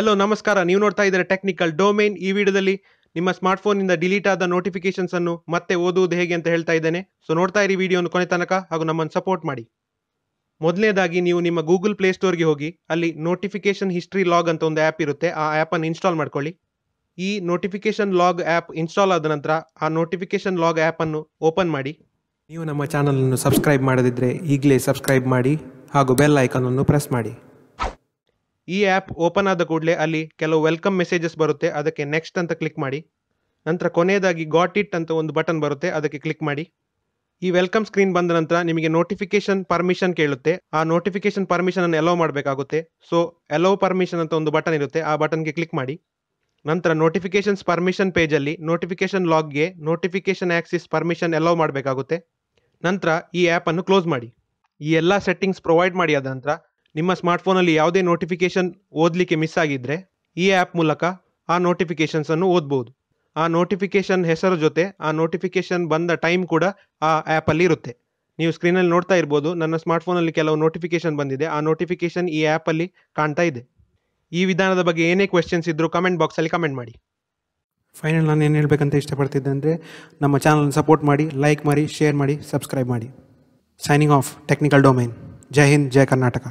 hello ನಮಸ್ಕಾರ ನೀವು ನೋಡ್ತಾ ಇದ್ದೀರ ಟೆಕ್ನಿಕಲ್ ಡೊಮೇನ್ ಈ ವಿಡಿಯೋದಲ್ಲಿ ನಿಮ್ಮ ಸ್ಮಾರ್ಟ್ಫೋನಿಂದ ಡಿಲೀಟ್ ಆದ ನೋಟಿಫಿಕೇಶನ್ಸ್ ಅನ್ನು ಮತ್ತೆ ಓದುವುದು ಹೇಗೆ ಅಂತ ಹೇಳ್ತಾ ಇದ್ದೇನೆ ಸೊ ನೋಡ್ತಾ ಇರಿ ವಿಡಿಯೋನ ಕೊನೆ ತನಕ ಹಾಗೂ ನಮ್ಮನ್ನು ಸಪೋರ್ಟ್ ಮಾಡಿ ಮೊದಲನೇದಾಗಿ ನೀವು ನಿಮ್ಮ ಗೂಗಲ್ ಪ್ಲೇ ಸ್ಟೋರ್ಗೆ ಹೋಗಿ ಅಲ್ಲಿ ನೋಟಿಫಿಕೇಶನ್ ಹಿಸ್ಟ್ರಿ ಲಾಗ್ ಅಂತ ಒಂದು ಆ್ಯಪ್ ಇರುತ್ತೆ ಆ ಆ್ಯಪನ್ನು ಇನ್ಸ್ಟಾಲ್ ಮಾಡ್ಕೊಳ್ಳಿ ಈ ನೋಟಿಫಿಕೇಶನ್ ಲಾಗ್ ಆ್ಯಪ್ ಇನ್ಸ್ಟಾಲ್ ಆದ ನಂತರ ಆ ನೋಟಿಫಿಕೇಶನ್ ಲಾಗ್ ಆ್ಯಪನ್ನು ಓಪನ್ ಮಾಡಿ ನೀವು ನಮ್ಮ ಚಾನಲನ್ನು ಸಬ್ಸ್ಕ್ರೈಬ್ ಮಾಡದಿದ್ದರೆ ಈಗಲೇ ಸಬ್ಸ್ಕ್ರೈಬ್ ಮಾಡಿ ಹಾಗೂ ಬೆಲ್ ಐಕನನ್ನು ಪ್ರೆಸ್ ಮಾಡಿ ಈ ಆ್ಯಪ್ ಓಪನ್ ಆದ ಕೂಡಲೇ ಅಲ್ಲಿ ಕೆಲವು ವೆಲ್ಕಮ್ ಮೆಸೇಜಸ್ ಬರುತ್ತೆ ಅದಕ್ಕೆ ನೆಕ್ಸ್ಟ್ ಅಂತ ಕ್ಲಿಕ್ ಮಾಡಿ ನಂತರ ಕೊನೆಯದಾಗಿ ಗಾಟ್ ಇಟ್ ಅಂತ ಒಂದು ಬಟನ್ ಬರುತ್ತೆ ಅದಕ್ಕೆ ಕ್ಲಿಕ್ ಮಾಡಿ ಈ ವೆಲ್ಕಮ್ ಸ್ಕ್ರೀನ್ ಬಂದ ನಂತರ ನಿಮಗೆ ನೋಟಿಫಿಕೇಶನ್ ಪರ್ಮಿಷನ್ ಕೇಳುತ್ತೆ ಆ ನೋಟಿಫಿಕೇಶನ್ ಪರ್ಮಿಷನ್ ಅನ್ನು ಎಲೋ ಮಾಡಬೇಕಾಗುತ್ತೆ ಸೊ ಎಲೋ ಪರ್ಮಿಷನ್ ಅಂತ ಒಂದು ಬಟನ್ ಇರುತ್ತೆ ಆ ಬಟನ್ಗೆ ಕ್ಲಿಕ್ ಮಾಡಿ ನಂತರ ನೋಟಿಫಿಕೇಶನ್ಸ್ ಪರ್ಮಿಷನ್ ಪೇಜಲ್ಲಿ ನೋಟಿಫಿಕೇಶನ್ ಲಾಗ್ಗೆ ನೋಟಿಫಿಕೇಶನ್ ಆ್ಯಕ್ಸಿಸ್ ಪರ್ಮಿಷನ್ ಎಲೋ ಮಾಡಬೇಕಾಗುತ್ತೆ ನಂತರ ಈ ಆ್ಯಪನ್ನು ಕ್ಲೋಸ್ ಮಾಡಿ ಈ ಎಲ್ಲ ಸೆಟ್ಟಿಂಗ್ಸ್ ಪ್ರೊವೈಡ್ ಮಾಡಿ ಆದ ನಂತರ ನಿಮ್ಮ ಸ್ಮಾರ್ಟ್ಫೋನಲ್ಲಿ ಯಾವುದೇ ನೋಟಿಫಿಕೇಷನ್ ಓದಲಿಕ್ಕೆ ಮಿಸ್ ಆಗಿದ್ದರೆ ಈ ಆ್ಯಪ್ ಮೂಲಕ ಆ ನೋಟಿಫಿಕೇಷನ್ಸನ್ನು ಓದ್ಬೋದು ಆ ನೋಟಿಫಿಕೇಷನ್ ಹೆಸರು ಜೊತೆ ಆ ನೋಟಿಫಿಕೇಷನ್ ಬಂದ ಟೈಮ್ ಕೂಡ ಆ ಆ್ಯಪಲ್ಲಿ ಇರುತ್ತೆ ನೀವು ಸ್ಕ್ರೀನಲ್ಲಿ ನೋಡ್ತಾ ಇರ್ಬೋದು ನನ್ನ ಸ್ಮಾರ್ಟ್ಫೋನಲ್ಲಿ ಕೆಲವು ನೋಟಿಫಿಕೇಷನ್ ಬಂದಿದೆ ಆ ನೋಟಿಫಿಕೇಷನ್ ಈ ಆ್ಯಪಲ್ಲಿ ಕಾಣ್ತಾ ಇದೆ ಈ ವಿಧಾನದ ಬಗ್ಗೆ ಏನೇ ಕ್ವೆಶನ್ಸ್ ಇದ್ದರೂ ಕಮೆಂಟ್ ಬಾಕ್ಸಲ್ಲಿ ಕಮೆಂಟ್ ಮಾಡಿ ಫೈನಲ್ ನಾನು ಏನು ಹೇಳಬೇಕಂತ ಇಷ್ಟಪಡ್ತಿದ್ದೆ ಅಂದರೆ ನಮ್ಮ ಚಾನಲ್ನ ಸಪೋರ್ಟ್ ಮಾಡಿ ಲೈಕ್ ಮಾಡಿ ಶೇರ್ ಮಾಡಿ ಸಬ್ಸ್ಕ್ರೈಬ್ ಮಾಡಿ ಸೈನಿಂಗ್ ಆಫ್ ಟೆಕ್ನಿಕಲ್ ಡೊಮೈನ್ ಜೈ ಹಿಂದ್ ಜೈ ಕರ್ನಾಟಕ